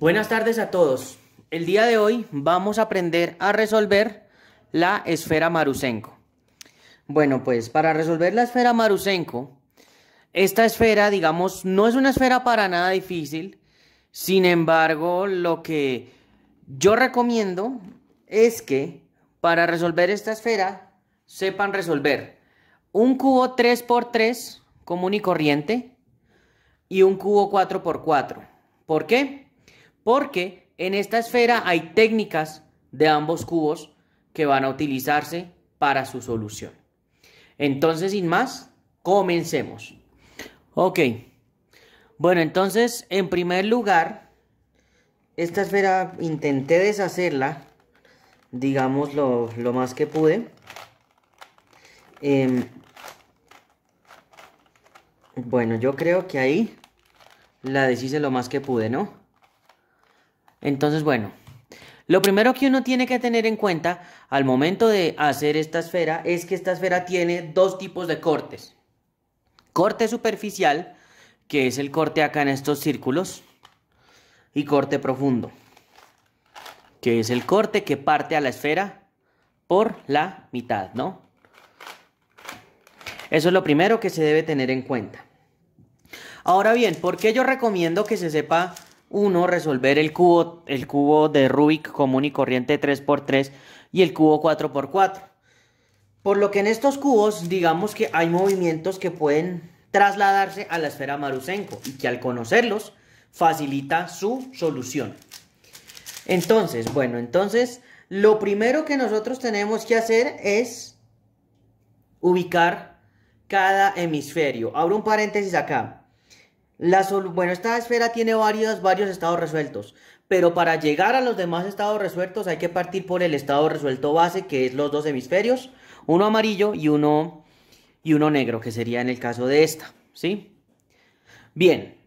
Buenas tardes a todos. El día de hoy vamos a aprender a resolver la esfera Marusenko. Bueno, pues para resolver la esfera Marusenko, esta esfera, digamos, no es una esfera para nada difícil. Sin embargo, lo que yo recomiendo es que para resolver esta esfera sepan resolver un cubo 3x3 común y corriente y un cubo 4x4. ¿Por qué? porque en esta esfera hay técnicas de ambos cubos que van a utilizarse para su solución. Entonces, sin más, comencemos. Ok. Bueno, entonces, en primer lugar, esta esfera intenté deshacerla, digamos lo, más que pude. Em, bueno, yo creo que ahí la deshice lo más que pude, ¿no? Entonces, bueno, lo primero que uno tiene que tener en cuenta al momento de hacer esta esfera es que esta esfera tiene dos tipos de cortes. Corte superficial, que es el corte acá en estos círculos, y corte profundo, que es el corte que parte a la esfera por la mitad, ¿no? Eso es lo primero que se debe tener en cuenta. Ahora bien, ¿por qué yo recomiendo que se sepa uno, resolver el cubo, el cubo de Rubik común y corriente 3x3 y el cubo 4x4. Por lo que en estos cubos, digamos que hay movimientos que pueden trasladarse a la esfera Marusenko y que al conocerlos facilita su solución. Entonces, bueno, entonces lo primero que nosotros tenemos que hacer es ubicar cada hemisferio. Abro un paréntesis acá bueno, esta esfera tiene varios, varios estados resueltos, pero para llegar a los demás estados resueltos hay que partir por el estado resuelto base, que es los dos hemisferios, uno amarillo y uno, y uno negro, que sería en el caso de esta, ¿sí? Bien,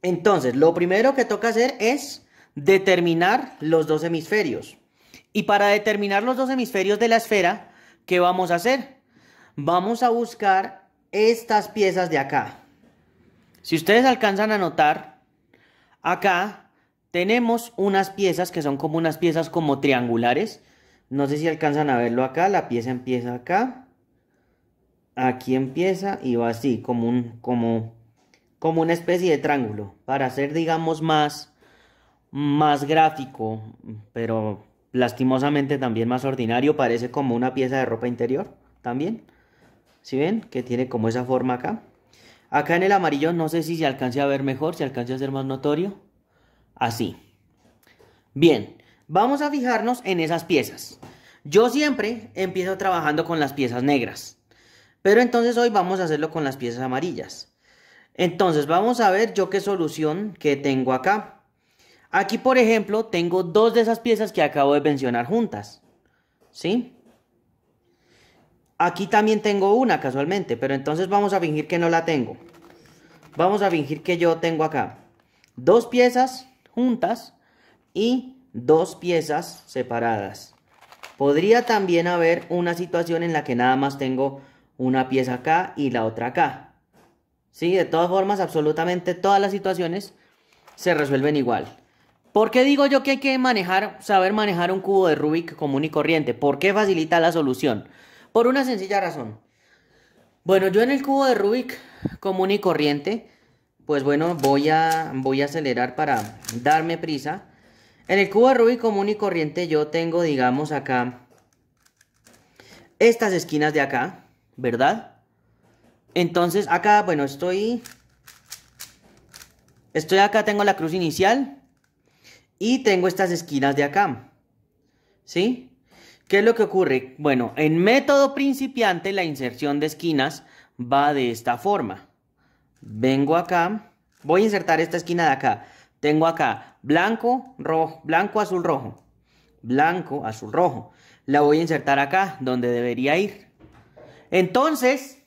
entonces lo primero que toca hacer es determinar los dos hemisferios. Y para determinar los dos hemisferios de la esfera, ¿qué vamos a hacer? Vamos a buscar estas piezas de acá. Si ustedes alcanzan a notar, acá tenemos unas piezas que son como unas piezas como triangulares. No sé si alcanzan a verlo acá, la pieza empieza acá. Aquí empieza y va así, como, un, como, como una especie de triángulo. Para hacer, digamos, más, más gráfico, pero lastimosamente también más ordinario. Parece como una pieza de ropa interior también. ¿Sí ven? Que tiene como esa forma acá. Acá en el amarillo no sé si se alcance a ver mejor, si alcance a ser más notorio. Así. Bien, vamos a fijarnos en esas piezas. Yo siempre empiezo trabajando con las piezas negras. Pero entonces hoy vamos a hacerlo con las piezas amarillas. Entonces vamos a ver yo qué solución que tengo acá. Aquí por ejemplo tengo dos de esas piezas que acabo de mencionar juntas. ¿Sí? Aquí también tengo una casualmente, pero entonces vamos a fingir que no la tengo. Vamos a fingir que yo tengo acá dos piezas juntas y dos piezas separadas. Podría también haber una situación en la que nada más tengo una pieza acá y la otra acá. ¿Sí? De todas formas, absolutamente todas las situaciones se resuelven igual. ¿Por qué digo yo que hay que manejar, saber manejar un cubo de Rubik común y corriente? ¿Por qué facilita la solución? Por una sencilla razón. Bueno, yo en el cubo de Rubik común y corriente, pues bueno, voy a, voy a acelerar para darme prisa. En el cubo de Rubik común y corriente yo tengo, digamos, acá estas esquinas de acá, ¿verdad? Entonces acá, bueno, estoy... Estoy acá, tengo la cruz inicial y tengo estas esquinas de acá, ¿sí? ¿Qué es lo que ocurre? Bueno, en método principiante la inserción de esquinas va de esta forma. Vengo acá, voy a insertar esta esquina de acá. Tengo acá blanco, rojo, blanco, azul, rojo. Blanco, azul, rojo. La voy a insertar acá, donde debería ir. Entonces,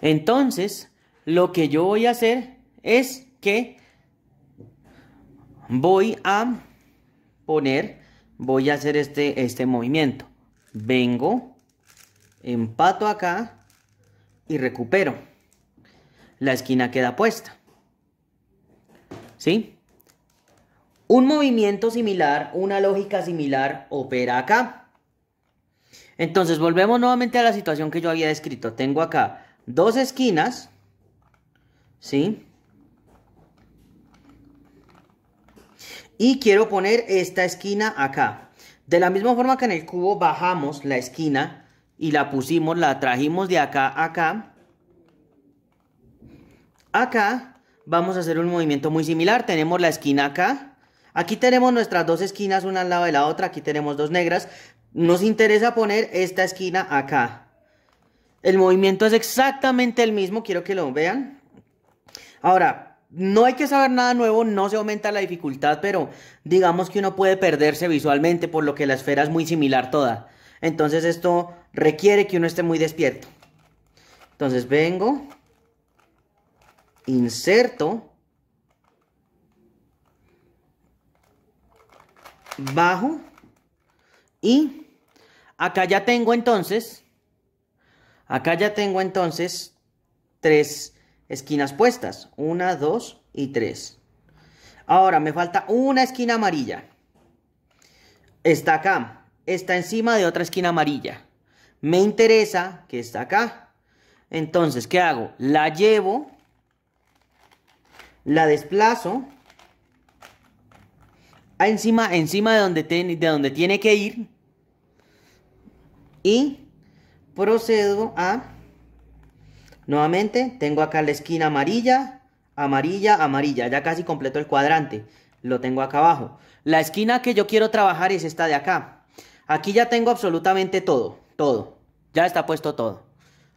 entonces, lo que yo voy a hacer es que voy a poner voy a hacer este, este movimiento. Vengo, empato acá y recupero. La esquina queda puesta. ¿Sí? Un movimiento similar, una lógica similar opera acá. Entonces volvemos nuevamente a la situación que yo había descrito. Tengo acá dos esquinas, ¿sí? y quiero poner esta esquina acá. De la misma forma que en el cubo bajamos la esquina y la pusimos, la trajimos de acá a acá. Acá vamos a hacer un movimiento muy similar. Tenemos la esquina acá. Aquí tenemos nuestras dos esquinas una al lado de la otra. Aquí tenemos dos negras. Nos interesa poner esta esquina acá. El movimiento es exactamente el mismo. Quiero que lo vean. Ahora, no hay que saber nada nuevo, no se aumenta la dificultad, pero digamos que uno puede perderse visualmente, por lo que la esfera es muy similar toda. Entonces esto requiere que uno esté muy despierto. Entonces vengo, inserto, bajo y acá ya tengo entonces, acá ya tengo entonces tres esquinas puestas. Una, dos y tres. Ahora me falta una esquina amarilla. Está acá. Está encima de otra esquina amarilla. Me interesa que está acá. Entonces, ¿qué hago? La llevo. La desplazo. A encima, encima de donde, de donde tiene que ir. Y procedo a Nuevamente, tengo acá la esquina amarilla, amarilla, amarilla. Ya casi completo el cuadrante. Lo tengo acá abajo. La esquina que yo quiero trabajar es esta de acá. Aquí ya tengo absolutamente todo, todo. Ya está puesto todo.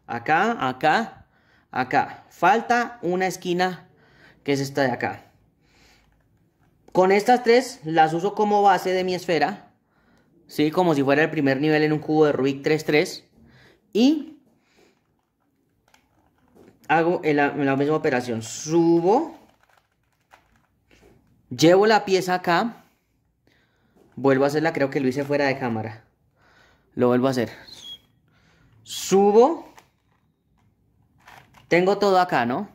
Acá, acá, acá. Falta una esquina que es esta de acá. Con estas tres las uso como base de mi esfera. Sí, como si fuera el primer nivel en un cubo de Rubik 3-3. Y hago la misma operación. Subo. Llevo la pieza acá. Vuelvo a hacerla, creo que lo hice fuera de cámara. Lo vuelvo a hacer. Subo. Tengo todo acá, ¿no?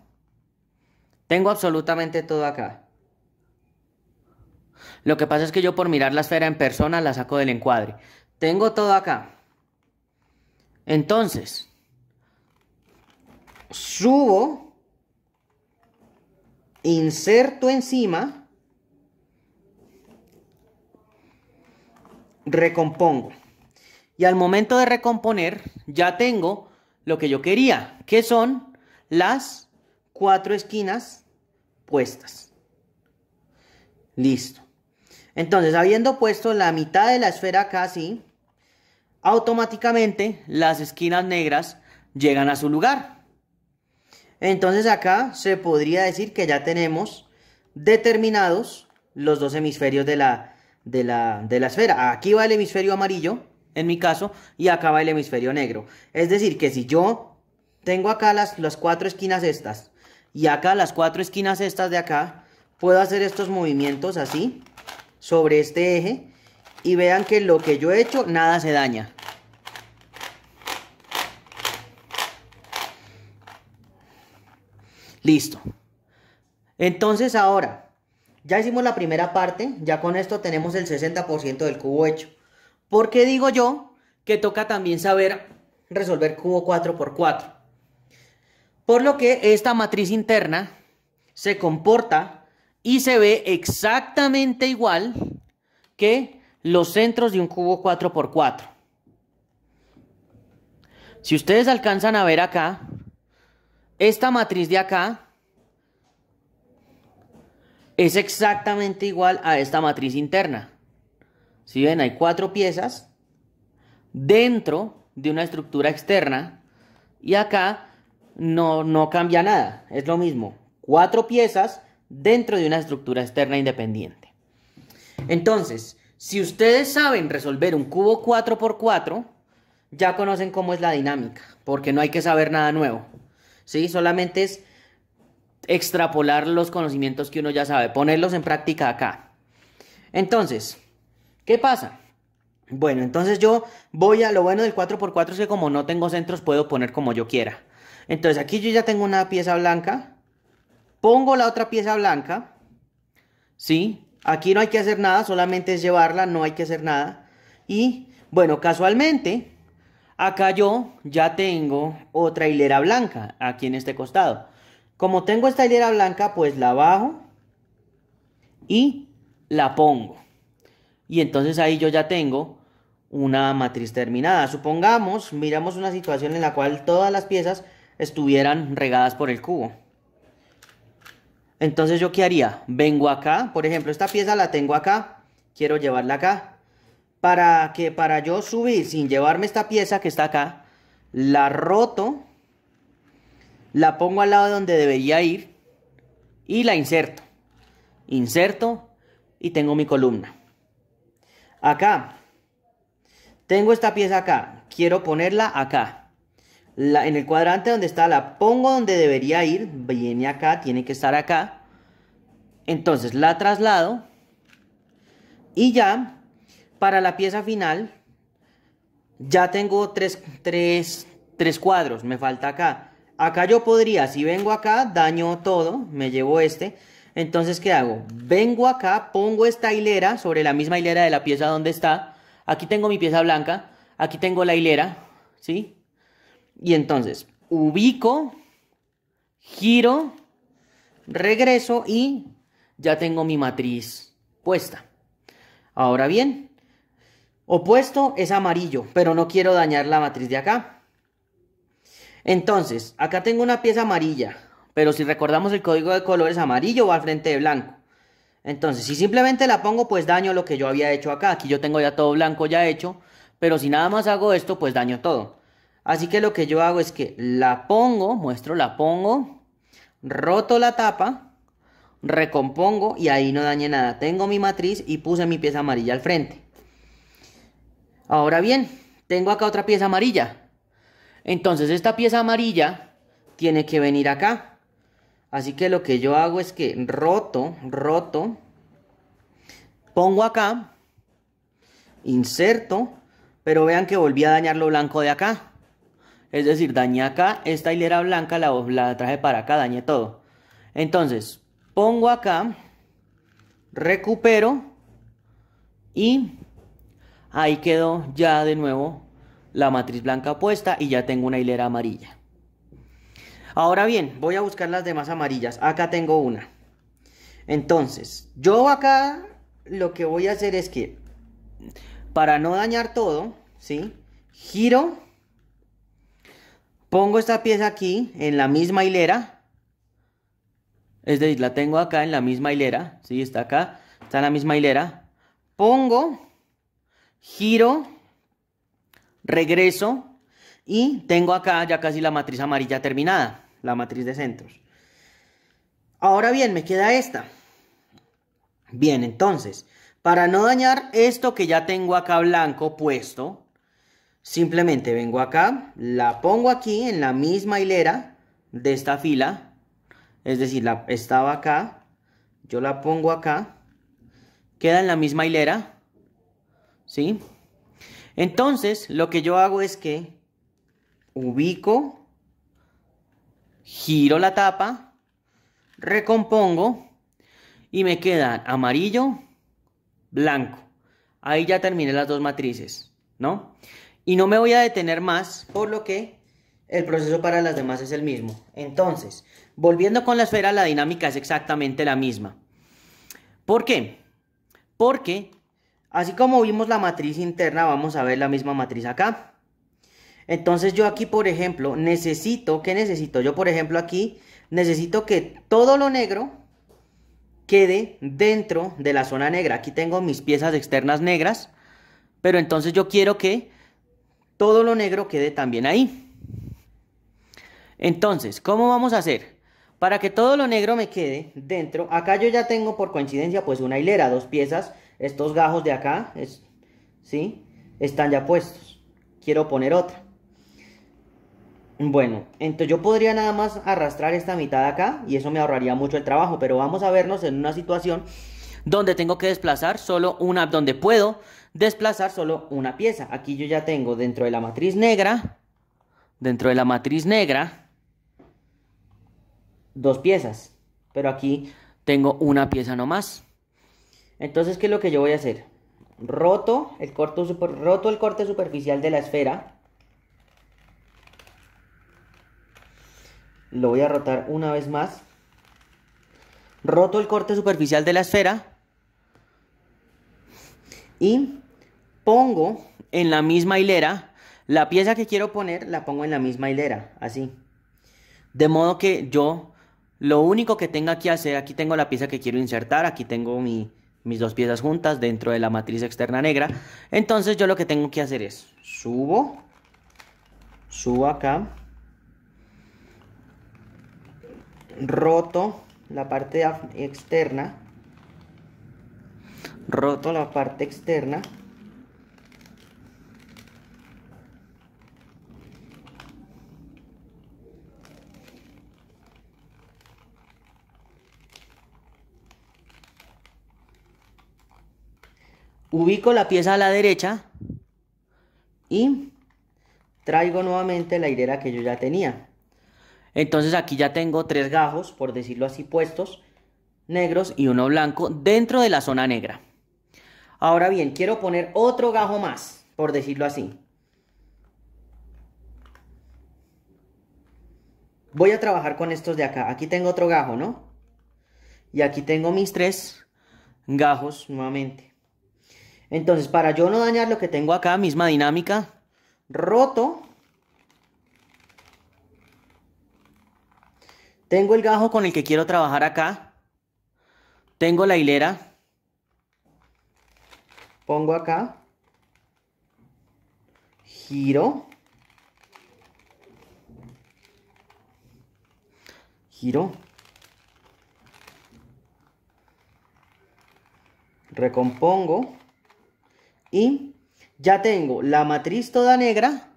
Tengo absolutamente todo acá. Lo que pasa es que yo por mirar la esfera en persona la saco del encuadre. Tengo todo acá. Entonces, subo, inserto encima, recompongo. Y al momento de recomponer, ya tengo lo que yo quería, que son las cuatro esquinas puestas. Listo. Entonces, habiendo puesto la mitad de la esfera casi, automáticamente las esquinas negras llegan a su lugar. Entonces acá se podría decir que ya tenemos determinados los dos hemisferios de la, de la, de la esfera. Aquí va el hemisferio amarillo, en mi caso, y acá va el hemisferio negro. Es decir, que si yo tengo acá las, las cuatro esquinas estas, y acá las cuatro esquinas estas de acá, puedo hacer estos movimientos así, sobre este eje, y vean que lo que yo he hecho, nada se daña. Listo. Entonces ahora, ya hicimos la primera parte, ya con esto tenemos el 60% del cubo hecho. ¿Por qué digo yo que toca también saber resolver cubo 4 x 4? Por lo que esta matriz interna se comporta y se ve exactamente igual que los centros de un cubo 4 x 4. Si ustedes alcanzan a ver acá, esta matriz de acá es exactamente igual a esta matriz interna. Si ven, hay cuatro piezas dentro de una estructura externa y acá no, no cambia nada, es lo mismo. Cuatro piezas dentro de una estructura externa independiente. Entonces, si ustedes saben resolver un cubo 4x4, ya conocen cómo es la dinámica, porque no hay que saber nada nuevo. ¿sí? Solamente es extrapolar los conocimientos que uno ya sabe, ponerlos en práctica acá. Entonces, ¿qué pasa? Bueno, entonces yo voy a lo bueno del 4x4 es que como no tengo centros puedo poner como yo quiera. Entonces aquí yo ya tengo una pieza blanca, pongo la otra pieza blanca, ¿sí? Aquí no hay que hacer nada, solamente es llevarla, no hay que hacer nada. Y bueno, casualmente Acá yo ya tengo otra hilera blanca, aquí en este costado. Como tengo esta hilera blanca, pues la bajo y la pongo. Y entonces ahí yo ya tengo una matriz terminada. Supongamos, miramos una situación en la cual todas las piezas estuvieran regadas por el cubo. Entonces yo qué haría? Vengo acá, por ejemplo, esta pieza la tengo acá, quiero llevarla acá para que para yo subir sin llevarme esta pieza que está acá, la roto, la pongo al lado donde debería ir y la inserto. Inserto y tengo mi columna. Acá, tengo esta pieza acá, quiero ponerla acá. La, en el cuadrante donde está, la pongo donde debería ir, viene acá, tiene que estar acá. Entonces la traslado y ya para la pieza final, ya tengo tres, tres, cuadros, me falta acá. Acá yo podría, si vengo acá, daño todo, me llevo este. Entonces, ¿qué hago? Vengo acá, pongo esta hilera sobre la misma hilera de la pieza donde está. Aquí tengo mi pieza blanca, aquí tengo la hilera, ¿sí? Y entonces, ubico, giro, regreso y ya tengo mi matriz puesta. Ahora bien, opuesto es amarillo, pero no quiero dañar la matriz de acá. Entonces, acá tengo una pieza amarilla, pero si recordamos el código de colores amarillo va al frente de blanco. Entonces, si simplemente la pongo, pues daño lo que yo había hecho acá. Aquí yo tengo ya todo blanco ya hecho, pero si nada más hago esto, pues daño todo. Así que lo que yo hago es que la pongo, muestro, la pongo, roto la tapa, recompongo y ahí no dañe nada. Tengo mi matriz y puse mi pieza amarilla al frente. Ahora bien, tengo acá otra pieza amarilla. Entonces esta pieza amarilla tiene que venir acá. Así que lo que yo hago es que roto, roto, pongo acá, inserto, pero vean que volví a dañar lo blanco de acá. Es decir, dañé acá, esta hilera blanca la, la traje para acá, dañé todo. Entonces, pongo acá, recupero y Ahí quedó ya de nuevo la matriz blanca puesta y ya tengo una hilera amarilla. Ahora bien, voy a buscar las demás amarillas. Acá tengo una. Entonces, yo acá lo que voy a hacer es que, para no dañar todo, ¿sí? Giro, pongo esta pieza aquí en la misma hilera. Es decir, la tengo acá en la misma hilera, ¿sí? Está acá, está en la misma hilera. Pongo giro, regreso y tengo acá ya casi la matriz amarilla terminada, la matriz de centros. Ahora bien, me queda esta. Bien, entonces, para no dañar esto que ya tengo acá blanco puesto, simplemente vengo acá, la pongo aquí en la misma hilera de esta fila, es decir, la, estaba acá, yo la pongo acá, queda en la misma hilera, ¿sí? Entonces, lo que yo hago es que ubico, giro la tapa, recompongo y me queda amarillo, blanco. Ahí ya terminé las dos matrices, ¿no? Y no me voy a detener más, por lo que el proceso para las demás es el mismo. Entonces, volviendo con la esfera, la dinámica es exactamente la misma. ¿Por qué? Porque Así como vimos la matriz interna, vamos a ver la misma matriz acá. Entonces yo aquí, por ejemplo, necesito, ¿qué necesito? Yo, por ejemplo, aquí necesito que todo lo negro quede dentro de la zona negra. Aquí tengo mis piezas externas negras, pero entonces yo quiero que todo lo negro quede también ahí. Entonces, ¿cómo vamos a hacer? Para que todo lo negro me quede dentro, acá yo ya tengo por coincidencia pues una hilera, dos piezas estos gajos de acá, es, ¿sí? Están ya puestos. Quiero poner otra. Bueno, entonces yo podría nada más arrastrar esta mitad de acá y eso me ahorraría mucho el trabajo, pero vamos a vernos en una situación donde tengo que desplazar solo una, donde puedo desplazar solo una pieza. Aquí yo ya tengo dentro de la matriz negra, dentro de la matriz negra, dos piezas, pero aquí tengo una pieza nomás. Entonces, ¿qué es lo que yo voy a hacer? Roto el, roto el corte superficial de la esfera. Lo voy a rotar una vez más. Roto el corte superficial de la esfera. Y pongo en la misma hilera la pieza que quiero poner, la pongo en la misma hilera, así. De modo que yo lo único que tenga que hacer, aquí tengo la pieza que quiero insertar, aquí tengo mi, mis dos piezas juntas dentro de la matriz externa negra. Entonces yo lo que tengo que hacer es subo, subo acá, roto la parte externa, roto la parte externa ubico la pieza a la derecha y traigo nuevamente la hilera que yo ya tenía. Entonces aquí ya tengo tres gajos, por decirlo así, puestos, negros y uno blanco dentro de la zona negra. Ahora bien, quiero poner otro gajo más, por decirlo así. Voy a trabajar con estos de acá. Aquí tengo otro gajo, ¿no? Y aquí tengo mis tres gajos nuevamente. Entonces, para yo no dañar lo que tengo acá, misma dinámica, roto. Tengo el gajo con el que quiero trabajar acá. Tengo la hilera. Pongo acá. Giro. Giro. Recompongo. Y ya tengo la matriz toda negra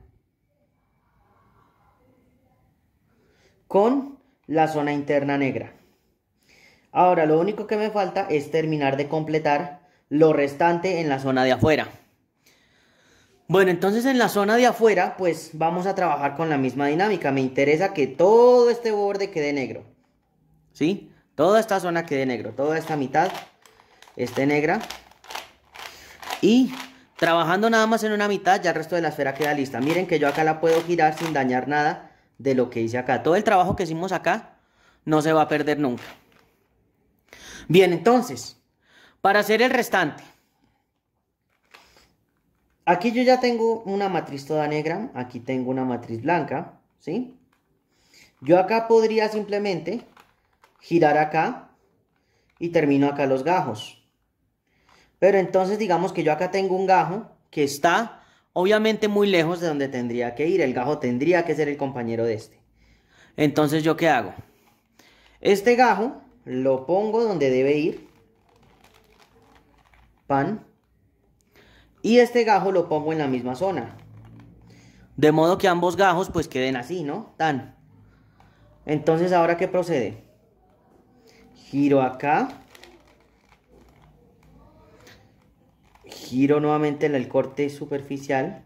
con la zona interna negra. Ahora lo único que me falta es terminar de completar lo restante en la zona de afuera. Bueno, entonces en la zona de afuera, pues vamos a trabajar con la misma dinámica. Me interesa que todo este borde quede negro. ¿Sí? Toda esta zona quede negro, toda esta mitad esté negra y trabajando nada más en una mitad ya el resto de la esfera queda lista. Miren que yo acá la puedo girar sin dañar nada de lo que hice acá. Todo el trabajo que hicimos acá no se va a perder nunca. Bien, entonces, para hacer el restante. Aquí yo ya tengo una matriz toda negra, aquí tengo una matriz blanca, ¿sí? Yo acá podría simplemente girar acá y termino acá los gajos. Pero entonces digamos que yo acá tengo un gajo que está obviamente muy lejos de donde tendría que ir. El gajo tendría que ser el compañero de este. Entonces yo qué hago? Este gajo lo pongo donde debe ir. Pan. Y este gajo lo pongo en la misma zona. De modo que ambos gajos pues queden así, ¿no? Tan. Entonces ahora qué procede? Giro acá giro nuevamente en el corte superficial,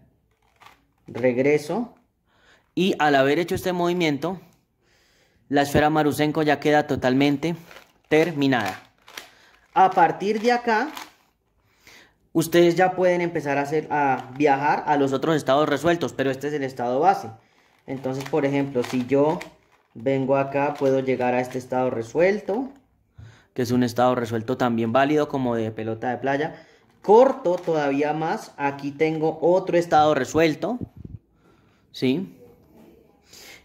regreso y al haber hecho este movimiento, la esfera Marusenko ya queda totalmente terminada. A partir de acá, ustedes ya pueden empezar a, hacer, a viajar a los otros estados resueltos, pero este es el estado base. Entonces, por ejemplo, si yo vengo acá, puedo llegar a este estado resuelto, que es un estado resuelto también válido como de pelota de playa. Corto todavía más. Aquí tengo otro estado resuelto. ¿Sí?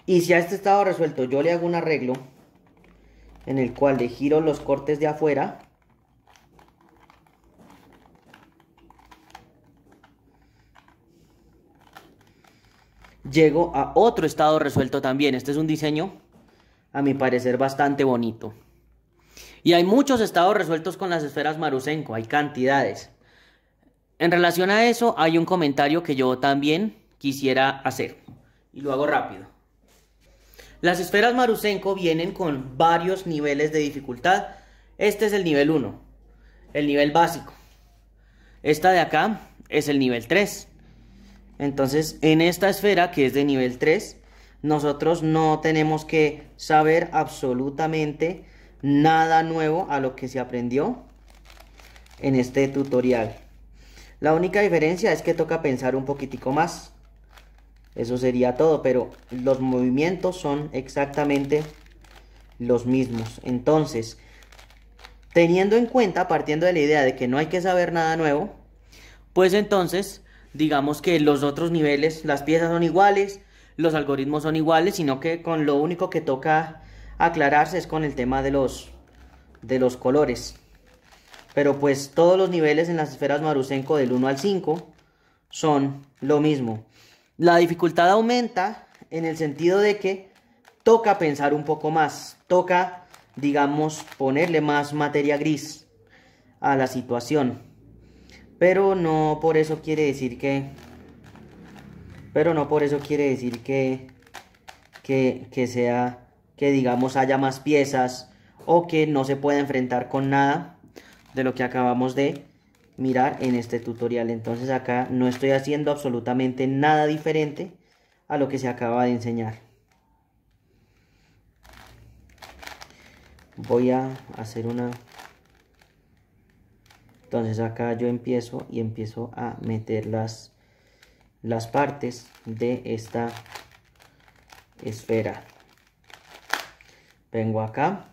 Y si a este estado resuelto yo le hago un arreglo en el cual le giro los cortes de afuera, llego a otro estado resuelto también. Este es un diseño, a mi parecer, bastante bonito. Y hay muchos estados resueltos con las esferas Marusenko, hay cantidades. En relación a eso, hay un comentario que yo también quisiera hacer. Y lo hago rápido. Las esferas Marusenko vienen con varios niveles de dificultad. Este es el nivel 1, el nivel básico. Esta de acá es el nivel 3. Entonces, en esta esfera que es de nivel 3, nosotros no tenemos que saber absolutamente nada nuevo a lo que se aprendió en este tutorial. La única diferencia es que toca pensar un poquitico más. Eso sería todo, pero los movimientos son exactamente los mismos. Entonces, teniendo en cuenta, partiendo de la idea de que no hay que saber nada nuevo, pues entonces, digamos que los otros niveles, las piezas son iguales, los algoritmos son iguales, sino que con lo único que toca aclararse es con el tema de los, de los colores. Pero pues todos los niveles en las esferas Marusenko del 1 al 5 son lo mismo. La dificultad aumenta en el sentido de que toca pensar un poco más, toca, digamos, ponerle más materia gris a la situación. Pero no por eso quiere decir que... Pero no por eso quiere decir que... Que, que sea... Que digamos haya más piezas o que no se pueda enfrentar con nada de lo que acabamos de mirar en este tutorial. Entonces acá no estoy haciendo absolutamente nada diferente a lo que se acaba de enseñar. Voy a hacer una... Entonces acá yo empiezo y empiezo a meter las, las partes de esta esfera. Vengo acá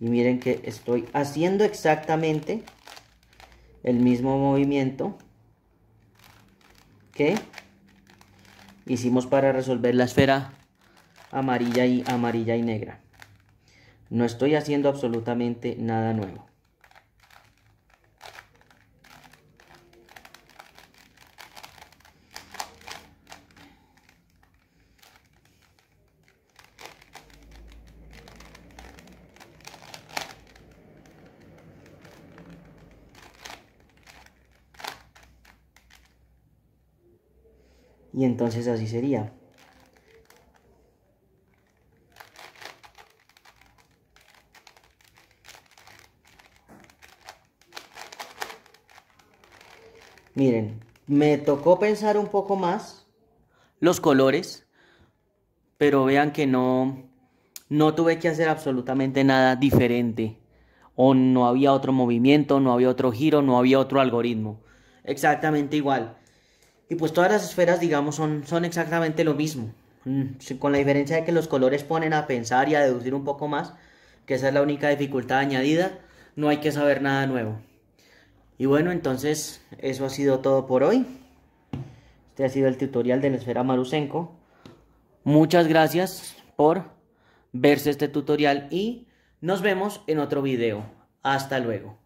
y miren que estoy haciendo exactamente el mismo movimiento que hicimos para resolver la esfera amarilla y amarilla y negra. No estoy haciendo absolutamente nada nuevo. y entonces así sería. Miren, me tocó pensar un poco más los colores, pero vean que no, no tuve que hacer absolutamente nada diferente. O no había otro movimiento, no había otro giro, no había otro algoritmo. Exactamente igual. Y pues todas las esferas, digamos, son, son exactamente lo mismo. Mm, con la diferencia de que los colores ponen a pensar y a deducir un poco más, que esa es la única dificultad añadida, no hay que saber nada nuevo. Y bueno, entonces eso ha sido todo por hoy. Este ha sido el tutorial de la esfera Marusenko. Muchas gracias por verse este tutorial y nos vemos en otro video. Hasta luego.